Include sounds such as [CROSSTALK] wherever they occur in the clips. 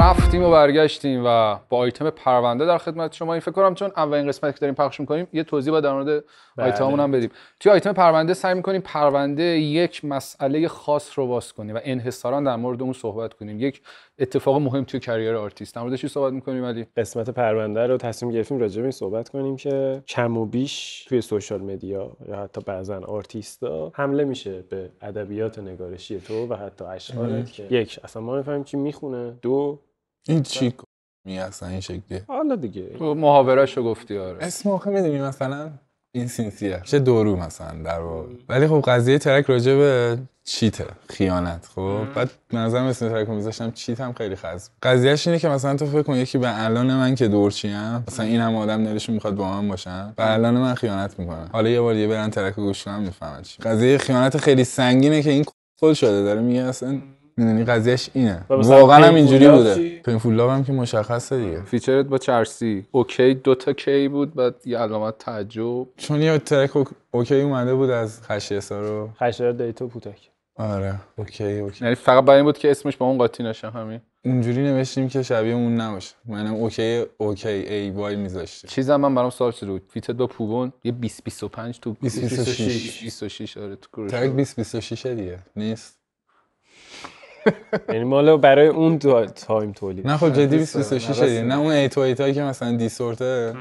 رفتیم و برگشتیم و با آیتم پرونده در خدمت شما این فکر کنم چون اولین قسمتی که داریم پخش میکنیم یه توضیح با در مورد بله. آیتممون هم بدیم توی آیتم پرونده سعی میکنیم پرونده یک مسئله خاص رو باز کنیم و انحصارا در مورد اون صحبت کنیم یک اتفاق مهم توی کریر آرتیست در موردش صحبت میکنیم علی قسمت پرونده رو تصمیم گرفتیم راجع به صحبت کنیم که کم و بیش توی سوشال مدیا یا حتی بعضا آرتیستا حمله میشه به ادبیات نگارشی تو و حتی اشعارت که یک اصلا ما میفهمیم چی میخونه دو این چی می اصلا این شکلیه حالا دیگه خب، محاوراشو گفتی آره اسم آخه میدونی مثلا این سینسیه چه دورو مثلا در واقع ولی خب قضیه ترک راجع به چیته خیانت خب بعد نظرم اسم ترک میذاشتم چیت هم خیلی خاص قضیهش اینه که مثلا تو فکر کن یکی به الان من که دور ام مثلا این هم آدم دلش میخواد با من باشن به الان من خیانت میکنه حالا یه بار یه برن ترک گوش کنم میفهمم قضیه خیانت خیلی سنگینه که این خود شده داره میگه اصلا میدونی قضیهش اینه واقعا هم اینجوری بوده پین فول هم که مشخصه دیگه فیچرت با چرسی اوکی دو تا کی بود بعد یه علامت تعجب چون یه ترک اوکی اومده بود از خشیسا رو خشیسا دیتو پوتک آره اوکی اوکی یعنی فقط برای این بود که اسمش با اون قاطی نشه همین اونجوری نوشتیم که شبیه اون نباشه منم اوکی اوکی ای وای میذاشتم چیزم من برام سوال شده فیتت با پوبون یه 20 25 تو 26 26 آره تو گروه ترک 20 26 دیگه نیست یعنی مال برای اون تایم تولید نه خب جدی 236 نه اون ایتو ایتایی که مثلا دیسورته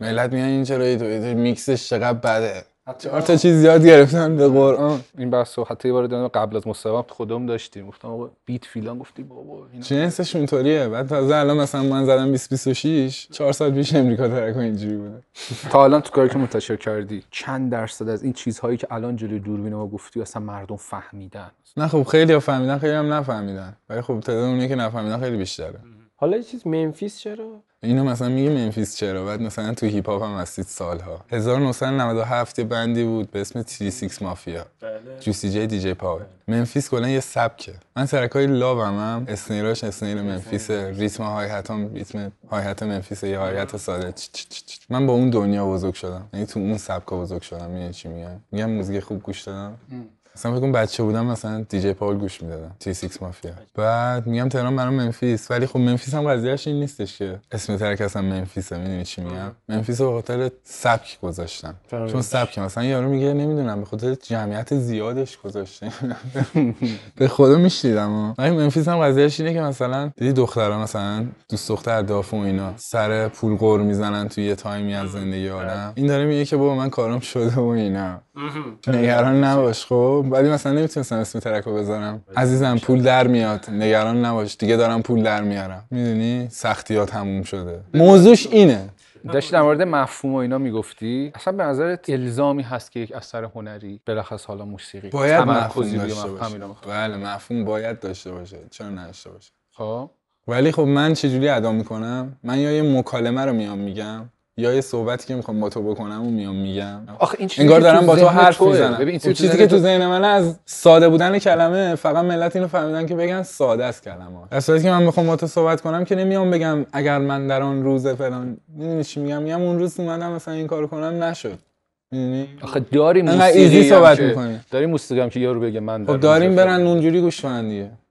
ملت میان این چرا ایتو ایتو میکسش چقدر بده چهار تا چیز زیاد گرفتم به قرآن این بحث رو حتی یه بار قبل از مصاحبه خودم داشتیم گفتم آقا بیت فیلان گفتی بابا اینا جنسش اونطوریه بعد تازه الان مثلا من زدم 20 26 4 سال پیش امریکا ترک اینجوری بوده [LAUGHS] تا الان تو کاری که منتشر کردی چند درصد از این چیزهایی که الان جلوی دوربین ما گفتی اصلا مردم فهمیدن نه خب خیلی فهمیدن خیلی هم نفهمیدن ولی خب تعداد اونایی که نفهمیدن خیلی بیشتره حالا یه چیز منفیس چرا اینو مثلا میگه منفیس چرا بعد مثلا تو هیپ هاپ هم هستید سالها 1997 بندی بود به اسم 36 مافیا بله. جوسی جی دی جی پاور بله. منفیس کلا یه سبکه من سرکای لاو هم, هم اسنیراش اسنیر منفیس ریتم های هاتم ریتم های منفیس یه های ساده من با اون دنیا بزرگ شدم یعنی تو اون سبکا بزرگ شدم میگه چی میگه میگم موزیک خوب گوش دادم مثلا فکر کنم بچه بودم مثلا دیجی پاول گوش میدادم تی 6 مافیا بعد میگم تهران برام منفیس ولی خب منفیس هم قضیهش این نیستش که اسم ترک اصلا منفیسه میدونی چی میگم آره. منفیس به خاطر سبک گذاشتم چون سبک مثلا یارو میگه نمیدونم به خاطر جمعیت زیادش گذاشته [LAUGHS] به خدا میشیدم ولی منفیس هم قضیهش اینه که مثلا دیدی دخترا مثلا دوست دختر داف و اینا سر پول قور میزنن توی یه تایمی از زندگی آدم آره. این داره میگه که بابا من کارم شده و اینا نگران آره. نباش خب ولی مثلا نمیتونستم اسم ترک رو بذارم عزیزم پول در میاد نگران نباش دیگه دارم پول در میارم میدونی ها تموم شده موضوعش اینه داشتی در مورد مفهوم و اینا میگفتی اصلا به نظرت الزامی هست که یک اثر هنری بلخص حالا موسیقی باید مفهوم داشته باشه بله مفهوم باید داشته باشه چرا نداشته باشه خب ولی خب من چجوری ادا میکنم من یا یه مکالمه رو میام میگم یا یه صحبتی که میخوام با تو بکنم و میام میگم آخه این چیزی انگار دارم با تو حرف میزنم این چیزی, که تو ذهن من از ساده بودن کلمه فقط ملت اینو فهمیدن که بگن ساده است کلمه در صورتی که من میخوام با تو صحبت کنم که نمیام بگم اگر من در آن روز فلان میدونی چی میگم میگم اون روز اومدم مثلا این کارو کنم نشد آخه داریم موسیقی ایزی صحبت میکنیم داریم موسیقی هم که یارو بگه من خب داریم برن اونجوری گوش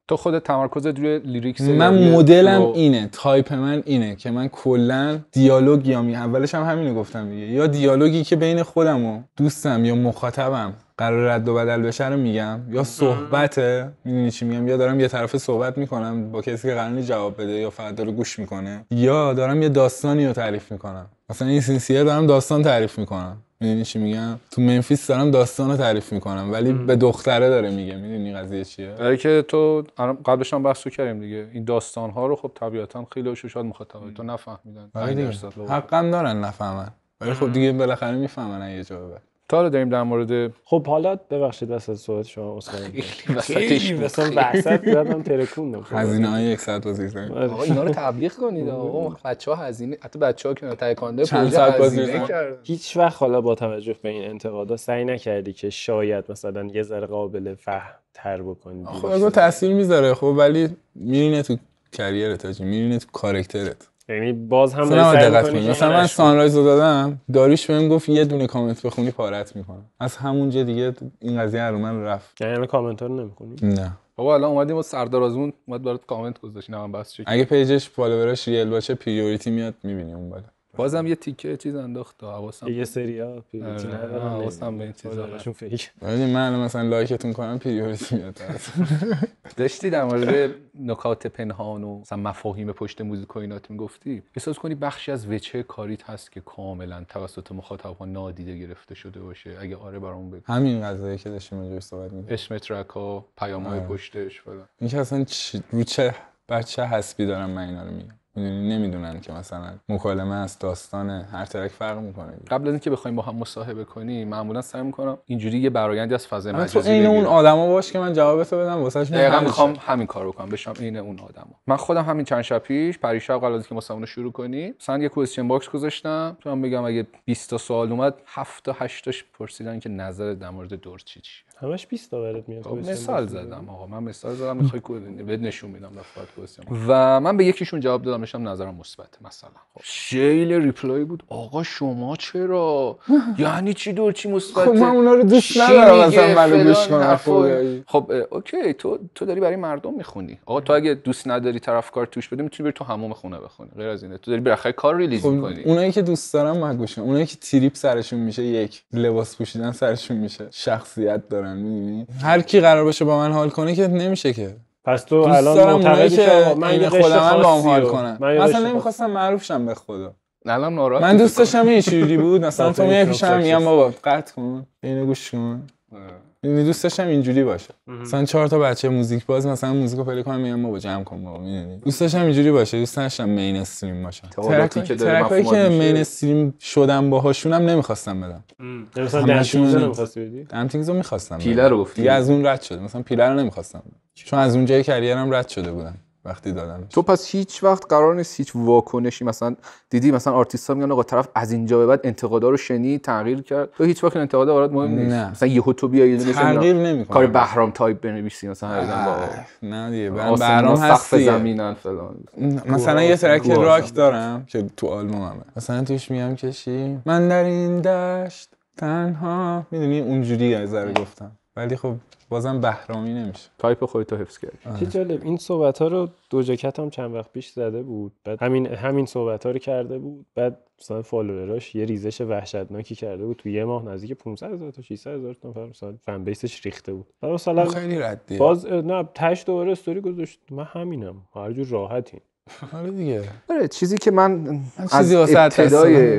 تو خود تمرکز روی لیریکس من مدلم اینه تایپ من اینه که من کلا دیالوگ یا می اولش هم همینو گفتم دیگه یا دیالوگی که بین خودم و دوستم یا مخاطبم قرار رد و بدل بشه رو میگم یا صحبته میدونی چی میگم یا دارم یه طرف صحبت میکنم با کسی که قرار جواب بده یا فقط داره گوش میکنه یا دارم یه داستانی رو تعریف میکنم مثلا این سینسیه دارم داستان تعریف میکنم میدونی چی میگم تو منفیس دارم داستان رو تعریف میکنم ولی به دختره داره میگه میدونی قضیه چیه برای که تو قبلش هم بحثو کردیم دیگه این داستان ها رو خب طبیعتا خیلی هاشو شاید مخاطب تو نفهمیدن آره حقم دارن نفهمن ولی خب دیگه بالاخره میفهمن یه جوابه تا رو داریم در مورد خب حالا ببخشید از صحبت شما اصلا خیلی مثلا وسط زدم ترکون هزینه های 100 وزیر آره. آقا اینا رو تبلیغ کنید آقا آره. ها هزینه حتی ها که تایکانده چند ساعت بازی هیچ وقت حالا با توجه به این انتقادا سعی نکردی که شاید مثلا یه ذره قابل فهم تر بکنید خب تاثیر میذاره خب ولی میرینه تو کریرت تاجی میرینه تو کارکترت یعنی باز هم دقت کنید مثلا من سانرایز رو دادم داریش بهم گفت یه دونه کامنت بخونی پارت میکنم از همونجا دیگه این قضیه رو من رفت یعنی کامنت رو نه بابا الان اومدیم و سردار آزمون اومد برات کامنت گذاشت نه من بس چک اگه پیجش فالووراش ریل باشه پیوریتی میاد میبینی اون بالا بازم یه تیکه چیز انداخت حواسم یه سری پیوریتی آره، ندارم آره، حواسم به این چیزا من مثلا لایکتون کنم پیوریتی میاد [LAUGHS] داشتی در مورد نکات پنهان و مثلا مفاهیم پشت موزیک و اینات میگفتی احساس کنی بخشی از وچه کاریت هست که کاملا توسط مخاطب ها نادیده گرفته شده باشه اگه آره برام بگو همین قضایی که داشتیم اینجا صحبت اسم ترک ها پیام های آره. پشتش فلان این اصلا چه بچه حسبی دارم من اینا رو میگم میدونی نمیدونن که مثلا مکالمه از داستانه هر ترک فرق میکنه قبل از اینکه بخوایم با هم مصاحبه کنیم معمولا سعی میکنم اینجوری یه برآیندی از فضای آره، مجازی تو عین اون آدما باش که من جوابتو بدم واسهش دقیقا میخوام همین کارو کنم بشم عین اون آدما من خودم همین چند شب پیش پریشب قبل از اینکه مصاحبه شروع کنیم سن یه کوشن باکس گذاشتم تو هم بگم اگه 20 تا سوال اومد 7 تا 8 تاش پرسیدن که نظر در مورد دور چی چی همش 20 تا برات میاد خب، خب، مثال زدم آقا من مثال زدم میخوای بد نشون میدم و من به یکیشون جواب دادم نشم نظرم مثبت مثلا خب شیل ریپلای بود آقا شما چرا [LAUGHS] یعنی چی دور چی مثبت خب من اونا رو دوست ندارم مثلا منو گوش کنم خب, یعنی. خب، اوکی تو تو داری برای مردم میخونی آقا تو اگه دوست نداری طرف کار توش بدی میتونی بری تو حموم خونه بخونی غیر از اینه تو داری برای کار ریلیز میکنی اونایی که دوست دارم من گوشم اونایی که تریپ سرشون میشه یک لباس پوشیدن سرشون میشه شخصیت دارن هر کی قرار باشه با من حال کنه که نمیشه که پس تو الان معتقدی که من یه خودم با حال کنم مثلا نمیخواستم معروف شم به خدا الان ناراحت من دوست داشتم این چجوری بود مثلا [LAUGHS] تو میای پیشم میگم بابا قطع کن اینو گوش کن آره. یعنی دوست داشتم اینجوری باشه مثلا چهار تا بچه موزیک باز مثلا موزیکو پلی کنم میام با جمع کنم بابا میدونی دوست داشتم اینجوری باشه دوست داشتم مین استریم باشم ترکایی که مین استریم شدم باهاشون هم نمیخواستم بدم مثلا دنسینگز رو نمیخواستی بدی رو میخواستم پیلر رو گفتی از اون رد شده مثلا پیلر رو نمیخواستم چون از اون جای کریرم رد شده بودم وقتی تو پس هیچ وقت قرار نیست هیچ واکنشی مثلا دیدی مثلا آرتیست ها میگن آقا طرف از اینجا به بعد انتقادا رو شنی تغییر کرد تو هیچ وقت انتقادا برات مهم نیست نه. مثلا یهو تو بیای تغییر نمیکنه کار بهرام تایپ بنویسی مثلا نه دیگه بهرام سخت زمینن فلان مثلا یه ترک راک دارم که تو آلبومم مثلا توش میام کشی من در این دشت تنها میدونی اونجوری از گفتم ولی خب بازم بهرامی نمیشه تایپ خودتو حفظ کردی چه جالب این صحبت ها رو دوجکت هم چند وقت پیش زده بود بعد همین همین صحبت ها رو کرده بود بعد مثلا فالووراش یه ریزش وحشتناکی کرده بود تو یه ماه نزدیک 500 هزار تا 600 هزار تا مثلا فن بیسش ریخته بود خیلی ردی باز نه تاش دوباره استوری گذاشت من همینم هر جور راحتین آره دیگه آره، چیزی که من از ابتدای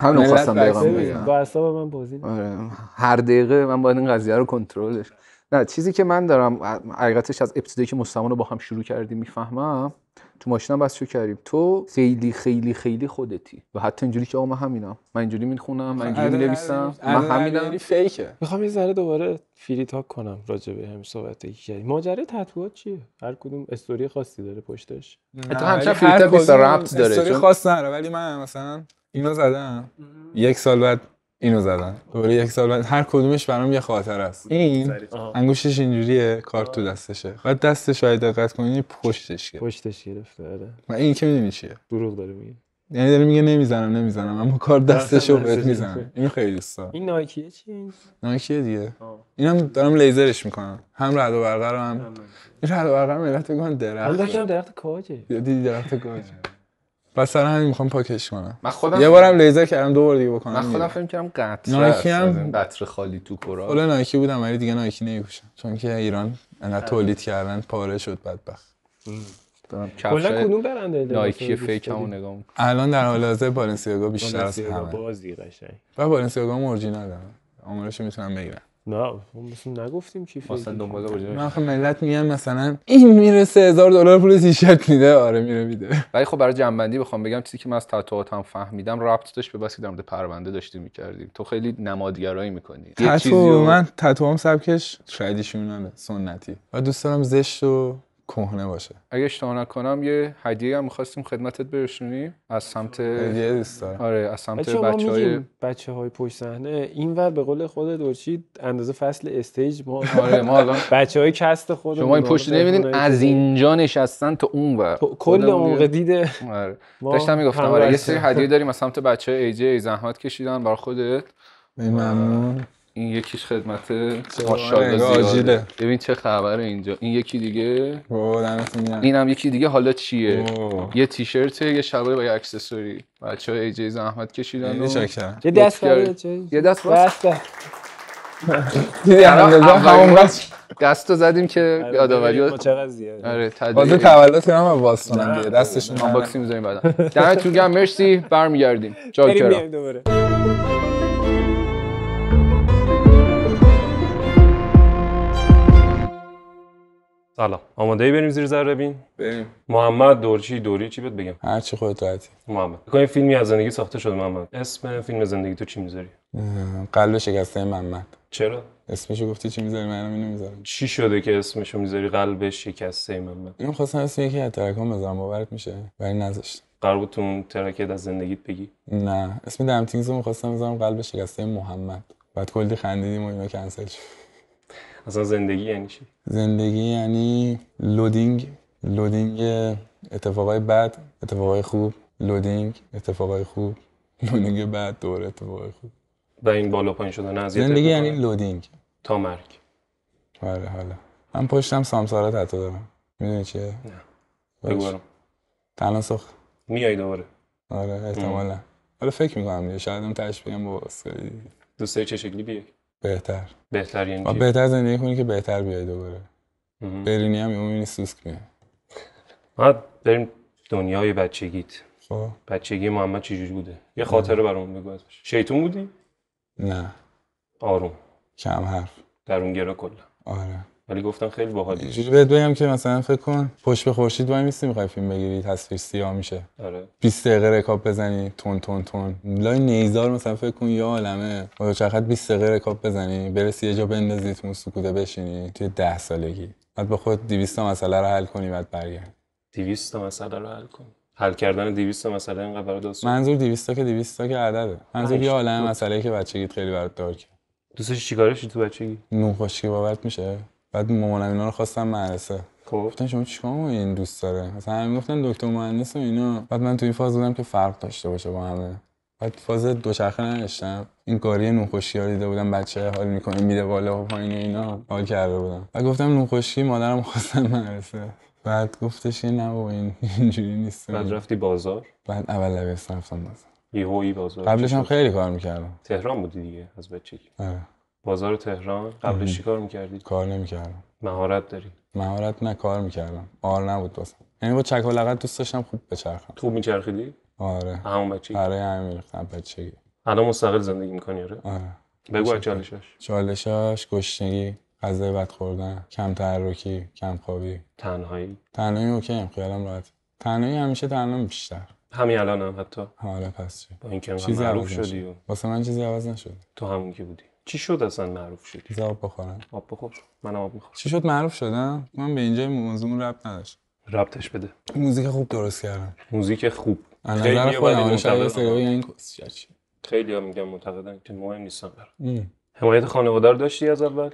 همین خواستم بگم با من بازی آره هر دقیقه من باید این قضیه رو کنترلش نه چیزی که من دارم حقیقتش از ابتدایی که مستمان رو با هم شروع کردیم میفهمم تو ماشینم بس شروع کردیم تو خیلی خیلی خیلی خودتی و حتی اینجوری که آقا من همینم من اینجوری میخونم من اینجوری آره، آره، مینویسم آره. من همینم یعنی فیکه میخوام یه ذره دوباره فری تاک کنم راجع به هم صحبت کردیم ماجرای تتوات چیه هر کدوم استوری خاصی داره پشتش تو داره استوری خاص ولی من مثلا اینو زدم یک سال بعد اینو زدن دوره یک سال بعد هر کدومش برام یه خاطر است این انگوشش اینجوریه کارت تو دستشه بعد دستش رو دقت کنی یعنی پشتش گرفت پشتش گرفته آره و این که میدونی چیه دروغ داره میگه یعنی داره میگه نمیزنم نمیزنم اما کار دستشو بهت میزنم اینو خیلی دوست دارم این نایکیه چیه نایکیه دیگه اینم دارم لیزرش میکنم هم رد و برقرم این رد و برقرم ملت میکنن درخت درخت کاجه دیدی درخت کاجه بس سر همین میخوام پاکش کنم من خودم یه بارم لیزر کردم دو بار دیگه بکنم من خودم فکر کردم قطره نایکی هم قطره خالی تو کرا اول خب، خب، نایکی بودم ولی دیگه نایکی نمیپوشم چون که ایران انقدر آره. تولید کردن پاره شد بدبخت کلا کدوم برنده نایکی فیکمو نگاه کن الان در حال حاضر بالنسیاگا بیشتر از همه بازی قشنگ و بالنسیاگا اورجینال دارم عمرش میتونم بگیرم نه مثلا نگفتیم دنبال فکر من خب ملت میگن مثلا این میره 3000 دلار پول تیشرت میده آره میره میده ولی خب برای جنبندی بخوام بگم چیزی که من از هم فهمیدم ربط داشت به واسه در مورد پرونده داشتیم میکردیم تو خیلی نمادگرایی میکنی یه من تتوام سبکش شاید ایشون سنتی و دوست دارم زشت و کهنه باشه اگه اشتباه نکنم یه هدیه هم می‌خواستیم خدمتت برسونیم از سمت هدیه دوست آره از سمت بچه های پشت صحنه اینور به قول خود دورچی اندازه فصل استیج ما آره ما الان بچهای کست خود شما این پشت نمیدین از اینجا نشستن تا اونور کل اون دیده آره داشتم میگفتم آره یه سری هدیه داریم از سمت بچهای ایجی زحمت کشیدن برای خودت ممنون این یکیش خدمت ماشاءالله آره، ببین چه خبره اینجا این یکی دیگه این هم یکی دیگه حالا چیه اوه. یه تیشرت یه شلوار با یه اکسسوری بچه ای جی زحمت کشیدن و... یه دست یه دست دست دستو زدیم که آره، یادآوری آره تازه تولد کنم و واسطونم دیگه دستشون آنباکسینگ می‌ذاریم بعدا دمتون گرم مرسی برمیگردیم جاکرا بریم دوباره سلام آماده ای بریم زیر ذره بین بریم محمد دورچی دوری چی بهت بگم هر چی خودت راحتی محمد این فیلمی از زندگی ساخته شده محمد اسم فیلم زندگی تو چی میذاری قلب شکسته محمد چرا اسمشو گفتی چی میذاری منم اینو میذارم چی شده که اسمشو میذاری قلب شکسته محمد من خواستم اسم یکی از ترکام بذارم باورت میشه ولی نذاشت قرار بود تو اون ترکت از زندگیت بگی نه اسم دمتینگزو رو میخواستم بذارم قلب شکسته محمد بعد کلی خندیدیم و اینا کنسل شد اصلا زندگی یعنی چی زندگی یعنی لودینگ لودینگ اتفاقای بد اتفاقای خوب لودینگ اتفاقای خوب لودینگ بد دور اتفاقای خوب و این بالا پایین شدن از زندگی یعنی لودینگ تا مرگ بله حالا من پشتم سامسارا تتو دارم میدونی چیه نه سخ میای دوباره آره احتمالا حالا فکر میکنم دیگه شاید هم تشبیه با اسکاری چه شکلی بهتر بهتر یعنی بهتر زندگی کنی که بهتر بیای دوباره برینی هم اون سوسک میاد ما بریم دنیای بچگیت خب بچگی محمد چی بوده یه خاطره برام بگو ازش شیطون بودی نه آروم کم حرف در اون کلا آره ولی گفتم خیلی باحاله اینجوری بهت بگم که مثلا فکر کن پشت به خورشید وای میستی میخوای فیلم بگیری تصویر سیاه میشه آره 20 دقیقه رکاب بزنی تون تون تون لای نیزار مثلا فکر کن یا عالمه با چرخت 20 دقیقه رکاب بزنی برسی یه جا بندازی تو سکوته بشینی توی 10 سالگی بعد به خود 200 تا مسئله رو حل کنی بعد برگرد 200 تا مسئله رو حل کن حل کردن 200 تا مسئله اینقدر برای دوست منظور 200 تا که 200 تا که عدده منظور یه عالمه مسئله که بچگیت خیلی برات دار کرد دوستش چیکارش تو بچگی؟ نون خوشگی باورت میشه بعد مامانم اینا رو خواستم مدرسه خب گفتن شما چیکار این دوست داره مثلا همین گفتن دکتر مهندس و اینا بعد من تو این فاز بودم که فرق داشته باشه با همه بعد فاز دوچرخه نداشتم این کاری نونخشکی ها دیده بودم بچه حال میکنه میره بالا و پایین اینا حال کرده بودم بعد گفتم نونخشکی مادرم خواستم مدرسه بعد گفتش نه بابا این اینجوری نیست بعد رفتی بازار بعد اول لبیس رفتم بازار یهویی بازار قبلش هم خیلی کار میکردم تهران بودی دیگه از بچگی آره. بازار تهران قبلش چی کار میکردی؟ کار نمیکردم مهارت داری؟ مهارت نه کار میکردم آر نبود بازم یعنی با چک و لغت دوست داشتم خوب بچرخم خوب میچرخیدی؟ آره همون بچه آره همین میرفتم بچگی الان مستقل زندگی میکنی آره؟ آره بگو از چالشاش چالشاش گشنگی غذای بد خوردن کم تحرکی کم خوابی تنهایی تنهایی ام خیالم راحت تنهایی همیشه تنها بیشتر همین الان هم حتی حالا آره، پس چی با اینکه معروف شدی و... واسه من چیزی عوض نشد تو همون که بودی چی شد اصلا معروف شدی؟ زب بخورم آب بخور من آب میخورم چی شد معروف شدم؟ من به اینجای موضوع رب نداشت ربطش بده موزیک خوب درست کردم موزیک خوب خیلی خودم خیلی ها میگم معتقدن که مهم نیستم برام حمایت خانواده رو داشتی از اول؟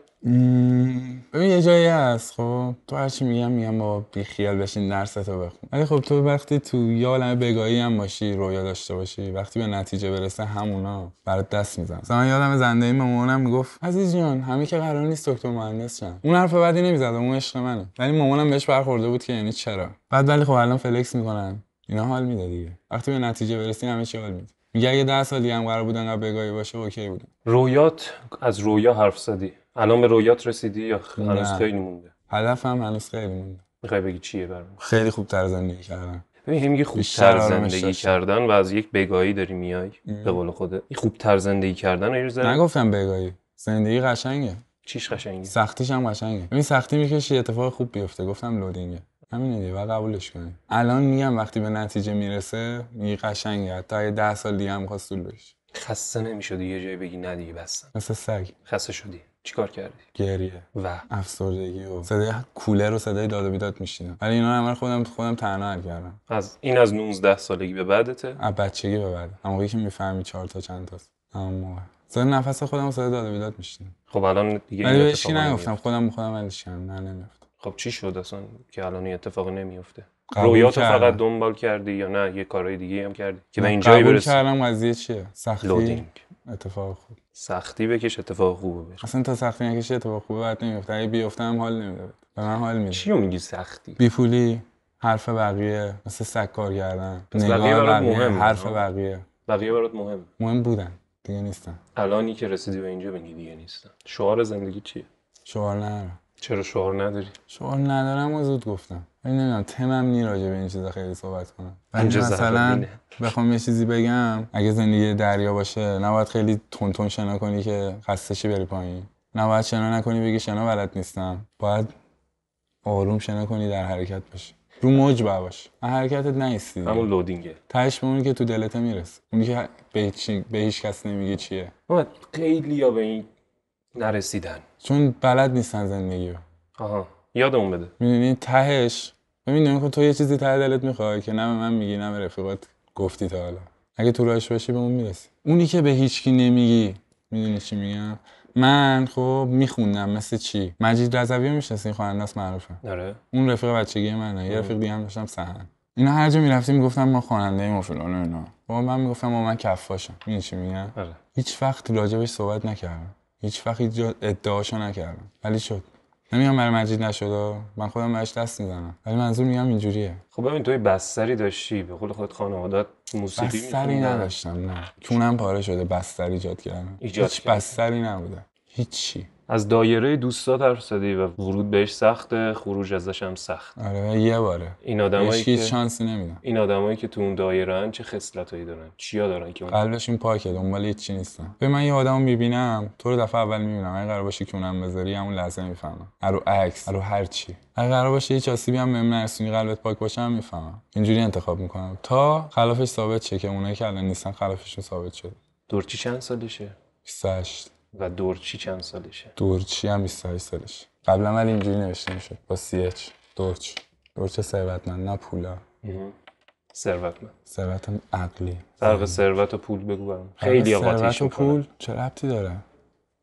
ببین یه جایی هست خب تو هر چی میگم میگم با بیخیال بشین درس تو بخون ولی خب تو وقتی تو یا عالم بگاهی هم باشی رویا داشته باشی وقتی به نتیجه برسه همونا برات دست میزن مثلا من یادم زنده این مامانم میگفت عزیز جان همه که قرار نیست دکتر مهندس شن اون حرف بعدی نمیزد اون عشق منه ولی مامانم بهش برخورده بود که یعنی چرا بعد ولی خب الان فلکس میکنن اینا حال میده دیگه وقتی به نتیجه برسی همه چی حال میده میگه اگه ده سال هم قرار بود و بگاهی باشه اوکی بودم رویات از رویا حرف زدی الان به رویات رسیدی یا هنوز خیلی مونده هدفم هنوز خیلی مونده میخوای بگی چیه برام خیلی خوب تر زندگی کردم ببین میگی خوب تر زندگی کردن و از یک بگایی داری میای به قول خوده این خوب تر زندگی کردن نگفتم بگاهی زندگی قشنگه چیش قشنگه سختیش هم قشنگه ببین سختی میکشی اتفاق خوب بیفته گفتم لودینگه همین دیگه و قبولش کنی الان میگم وقتی به نتیجه میرسه میگی قشنگه تا یه ده سال دیگه هم خواست طول بشه خسته نمیشدی یه جایی بگی ندیگه دیگه بستم مثل سگ خسته شدی چیکار کردی گریه و افسردگی و صدای کوله رو صدای داد و بیداد میشینم ولی اینا همه خودم خودم تنها هر کردم از این از 19 سالگی به بعدته از بچگی به بعد اما که میفهمی چهار تا چند تاست اما صدای نفس خودم صدای داد و بیداد میشینم خب الان دیگه ولی بهش نگفتم خودم خودم ولش کردم نه نه خب چی شد اصلا که الان این اتفاقی نمیفته رویاتو فقط دنبال کردی یا نه یه کارهای دیگه هم کردی که به اینجایی برسی کردم یه چیه سختی لودینگ. اتفاق خوب سختی بکش اتفاق خوبه بر اصلا تا سختی نکش اتفاق خوبه بعد نمیفته اگه بیافتم حال نمیده به من حال میده چی میگی سختی بیفولی حرف بقیه مثل سک کار کردن بقیه, برات بقیه مهم حرف بقیه بقیه برات مهم مهم بودن دیگه نیستن الانی که رسیدی به اینجا بگی دیگه نیستن شعار زندگی چیه شعار نه چرا شعار نداری؟ شعار ندارم و زود گفتم ولی نمیدونم تمم نی راجع به این چیزا خیلی صحبت کنم اینجا مثلا بخوام یه چیزی بگم اگه زندگی دریا باشه نباید خیلی تون تون شنا کنی که خستشی بری پایین نباید شنا نکنی بگی شنا بلد نیستم باید آروم شنا کنی در حرکت باشی رو موج باش حرکتت نیستی همون لودینگه تهش که تو دلت میرسه اونی که به, به هیچ کس نمیگه چیه خیلی یا به این نرسیدن چون بلد نیستن زندگی رو آها یادمون بده میدونی تهش ببین که تو یه چیزی ته دلت میخوای که نه من میگی نه به رفیقات گفتی تا حالا اگه تو راهش باشی به اون میرسی اونی که به هیچکی نمیگی میدونی چی میگم من خب میخوندم مثل چی مجید رضوی میشناسی خب این خواننده است معروفه آره اون رفیق بچگی منه یه رفیق دیگه هم داشتم سهن اینا هر جا میرفتیم میگفتم ما خواننده و فلان اینا با من میگفتم ما من کفاشم این چی میگم آره. هیچ وقت راجبش صحبت نکردم هیچ وقت ادعاشو نکردم ولی شد نمیگم برای مجید نشد من خودم بهش دست میزنم ولی منظور میگم اینجوریه خب ببین توی بستری داشتی به قول خود خانوادات موسیقی بستری نداشتم نه چونم پاره شده بستری ایجاد کردم ایجاد هیچ بستری نبوده هیچی از دایره دوستا حرف زدی و ورود بهش سخته خروج ازش هم سخت آره یه باره این آدمایی که شانسی نمیدن این آدمایی که تو اون ان چه خصلتایی دارن چیا دارن که قلبش این پاکه دنبال چی نیستن به من یه آدمو میبینم تو رو دفعه اول میبینم اگه قرار باشه که اونم بذاری همون لحظه میفهمم رو عکس رو هر چی اگه قرار باشه هیچ آسیبی هم بهم نرسونی قلبت پاک باشه هم میفهمم اینجوری انتخاب میکنم تا خلافش ثابت شه که اونایی که الان نیستن خلافشون ثابت شده دورچی چند سالشه 28 و دورچی چند سالشه دورچی هم 28 سالش قبلا من اینجوری نوشته میشد با سی اچ دورچ دورچ ثروتمند نه پولا ثروتمند ثروت عقلی فرق ثروت و پول بگو برام خیلی ثروت پول چه ربطی داره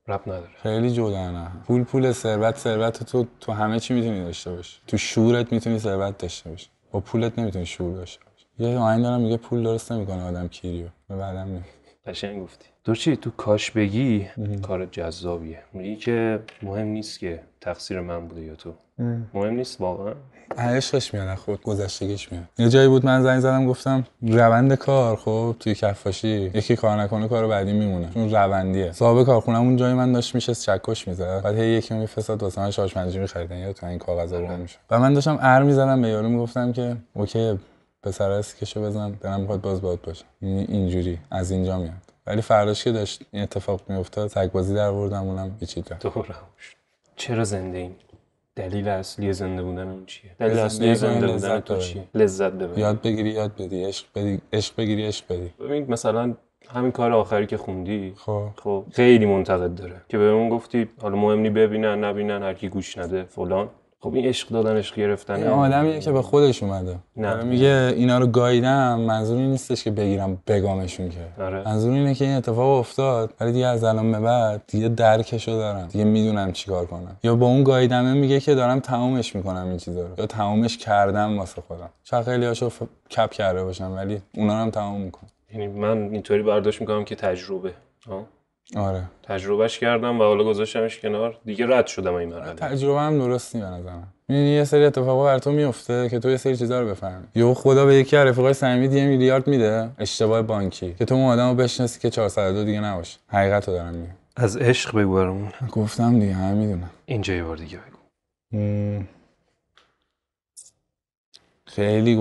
رب نداره خیلی جدا نه پول پول ثروت ثروت تو تو همه چی میتونی داشته باشی تو شورت میتونی ثروت داشته باشی با پولت نمیتونی شور داشته باشی یه آهنگ دارم میگه پول درست نمیکنه آدم کیریو به بعدم نیست. قشنگ گفتی دوچی چی تو کاش بگی کار جذابیه میگی که مهم نیست که تقصیر من بوده یا تو مهم نیست واقعا عشقش میاد خود گذشتگیش میاد یه جایی بود من زنگ زدم گفتم روند کار خب توی کفاشی یکی کار نکنه کار بعدی میمونه چون روندیه صاحب اون جایی من داشت میشه چکش میزد بعد هی یکی میفساد واسه من شاشمنجی می میخریدن یا تو این کاغذا رو میشه و من داشتم ار میزدم به یارو میگفتم که اوکی پسر است کشو بزن دلم میخواد باز باد باشه اینجوری از اینجا میاد ولی فرداش که داشت این اتفاق میافتاد سگبازی در بردم اونم پیچید چرا زنده ایم دلیل اصلی زنده بودن اون چیه دلیل اصلی زنده بودن تو چیه لذت ببری یاد بگیری یاد بدی عشق بدی عشق بگیری عشق بدی ببین مثلا همین کار آخری که خوندی خب خب خیلی منتقد داره که به اون گفتی حالا مهم نی ببینن نبینن هر کی گوش نده فلان خب این عشق دادن عشق گرفتن این آدمیه که به خودش اومده نه آره، میگه اینا رو گایدم منظور این نیستش که بگیرم بگامشون که آره. منظور اینه که این اتفاق افتاد ولی دیگه از الان به بعد دیگه رو دارم دیگه میدونم چیکار کنم یا با اون گاییدمه میگه که دارم تمامش میکنم این چیزا رو یا تمامش کردم واسه خودم شاید خیلی هاشو کپ کرده باشم ولی اونا هم تموم میکنم یعنی من اینطوری برداشت میکنم که تجربه آره تجربهش کردم و حالا گذاشتمش کنار دیگه رد شدم این مرحله تجربه هم درست نیست به نظرم میدونی یه سری اتفاقا بر تو میفته که تو یه سری چیزا رو بفهمی یو خدا به یکی از رفقای صمیمی یه میلیارد میده اشتباه بانکی که تو اون آدمو بشناسی که 402 دیگه نباشه حقیقت رو دارم میگم از عشق بگو گفتم دیگه همه میدونم اینجا یه بار دیگه بگو خیلی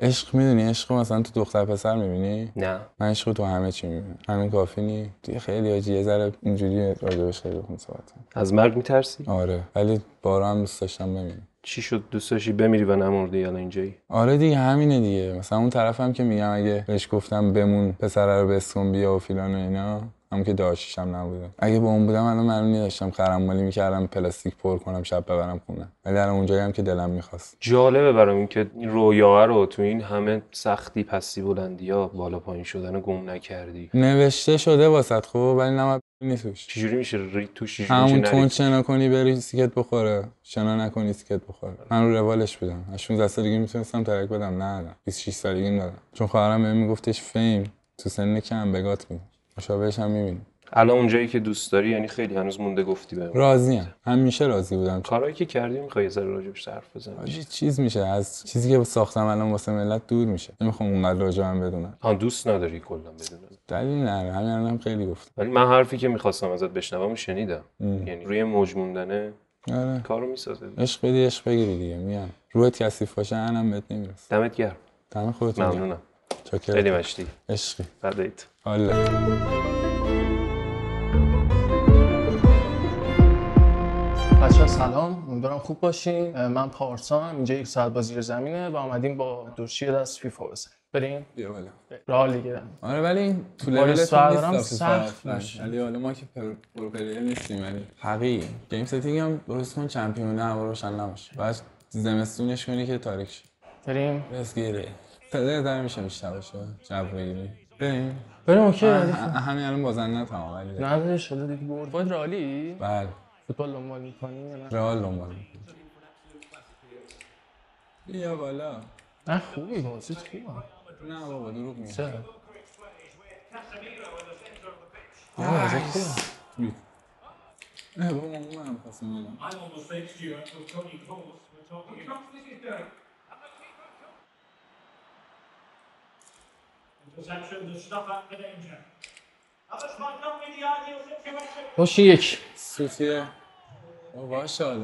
عشق میدونی عشق مثلا تو دختر پسر میبینی نه من عشق تو همه چی میبینم همین کافی نی تو خیلی حاجی یه ذره اینجوری راجبش خیلی بخون صحبت از مرگ میترسی آره ولی بارا هم دوست داشتم ببینم چی شد دوست داشتی بمیری و نمردی الان اینجایی آره دیگه همینه دیگه مثلا اون طرفم که میگم اگه بهش گفتم بمون پسر رو بسون بیا و فیلان و اینا هم که داشتم نبوده اگه با اون بودم الان معلوم داشتم خرمالی میکردم پلاستیک پر کنم شب ببرم خونه ولی الان اونجایی هم که دلم میخواست جالبه برام اینکه این رویاه رو تو این همه سختی پسی بلندی ها بالا پایین شدن گم نکردی نوشته شده واسط خب ولی نه نیستوش چجوری میشه ری تو همون تون شنا کنی بری سیکت بخوره شنا نکنی سیکت بخوره من رو روالش بودم از 16 سالگی میتونستم ترک بدم نه 26 سالگی دادم چون خواهرم بهم میگفتش فیم تو سن کم بگات بود مشابهش هم میبینیم الان اونجایی که دوست داری یعنی خیلی هنوز مونده گفتی بهم راضی همیشه راضی بودم کارهایی که کردی میخوای یه ذره راجبش حرف بزنی آجی چیز میشه از چیزی که ساختم الان واسه ملت دور میشه نمیخوام اونقدر هم بدونم ها دوست نداری کلا بدونم دلیل نداره همین الانم خیلی گفتم ولی من حرفی که میخواستم ازت بشنوم شنیدم یعنی روی موج موندنه آره. کارو میسازه عشق بدی عشق بگیری دیگه میام روحت کثیف باشه انم بهت نمیرسه دمت گرم دم خودت ممنونم خیلی مشتی عشقی الله بچه سلام امیدوارم خوب باشین من پارسان اینجا یک ساعت بازی زیر زمینه و آمدیم با دوشی دست فیفا بزنیم بریم بیا بله راه لیگ آره ولی تو لول دارم سخت ولی حالا ما که پرو نیستیم ولی حقی گیم ستینگ هم درست کن چمپیونه هم روشن نماشه بس زمستونش کنی که تاریک شد بریم بس گیره پدر در میشه بیشتر باشه جب بریم بریم اوکی همین الان بازن تمام ولی نه شده دیگه برد باید رالی بله فوتبال لنبال میکنی لنبال میکنی یا بالا نه خوبی بازیت خوبه نه بابا دروب چرا نه بابا من باشه یک سوتیه باشه حالا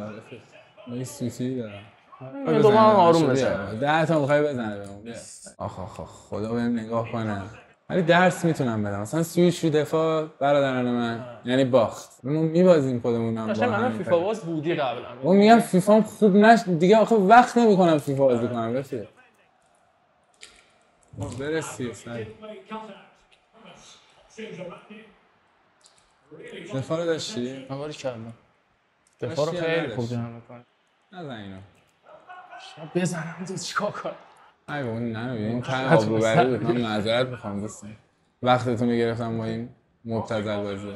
من یه سوتی دارم دو هم آروم بزن ده تا مخواهی بزنه بهم آخ آخ خدا بهم نگاه کنه ولی درس میتونم بدم مثلا سویش رو دفاع برادران من یعنی باخت ما میبازیم خودمون هم مثلا من فیفا باز بودی قبلا من میگم فیفا خوب نش دیگه آخه وقت نمیکنم فیفا بازی کنم رفیق برسی سر دفاع رو داشتی؟ من باری کردم دفاع رو خیلی خوب جمع میکنه نزن اینو بزنم تو چیکار کنم ای بابا نه این تن آبرو بری من معذرت میخوام دوستان وقتتون رو گرفتم با این مبتذل بازی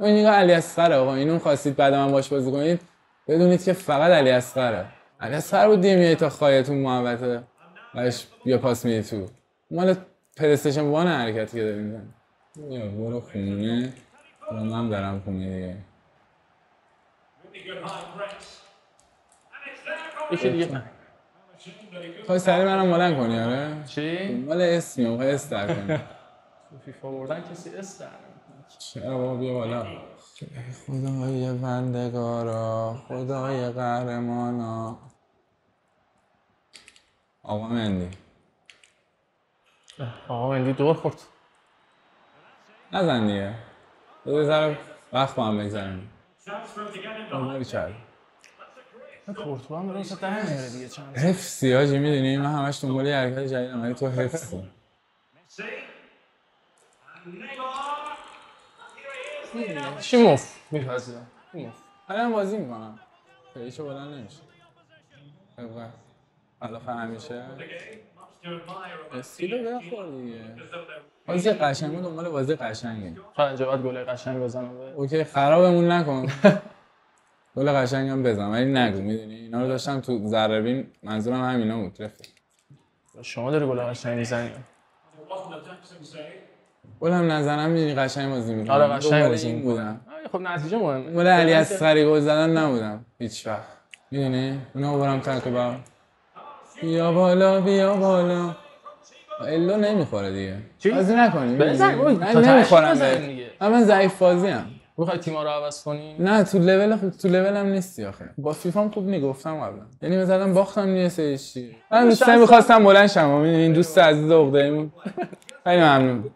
این نگاه علی اصغر آقا اینو خواستید بعد من باش بازی کنید بدونید که فقط علی اصغره علی اصغر بود دیگه میای تا خایتون محوطه بهش بیا پاس میدی تو مال پلیستشن وان حرکتی که داریم داریم یه برو خونه برو من برم خونه دیگه دیگه خواهی سری منم مالن کنی آره؟ چی؟ مال اسمی خواهی اسم در کنی فیفا بردن کسی اس در چرا بابا بیا بالا خدای بندگارا خدای قهرمانا آقا مندی آقا دور خورد نزن دیگه بذار وقت با هم بگذاریم آماری کرد کورتوا هم داره واسه ده میره دیگه چند حفظی هاجی میدونی من همش دنبال یه حرکت جدید ولی تو حفظی کن چی مف میپذیرم حالا هم بازی میکنم خیلی چه بلند نمیشه خیلی حالا همیشه استیلو رو بخور دیگه بازی قشنگ دنبال بازی قشنگه پنج باید گل قشنگ بزنم اوکی خرابمون نکن گل قشنگ هم بزن ولی نگو میدونی اینا رو داشتم تو ضربین منظورم همینا بود رفت شما داری گل قشنگ میزنی گل هم نزنم میدونی قشنگ بازی میکنم آره قشنگ بازی بودم آره، خب نتیجه مهم گل علی بله. اصغری گل زدن نبودم هیچ وقت میدونی اونا برم ترک برم یا بالا بیا بالا الا نمیخوره دیگه چی؟ بازی نکنیم بزن من نمیخورم دیگه من ضعیف بازی هم میخوای تیما رو عوض کنی نه تو لیول خ... تو هم نیستی آخه با هم خوب نگفتم قبلا یعنی مثلا باختم یه چی من دوست میخواستم بلند شم این دوست عزیز عقده‌ایمون خیلی ممنون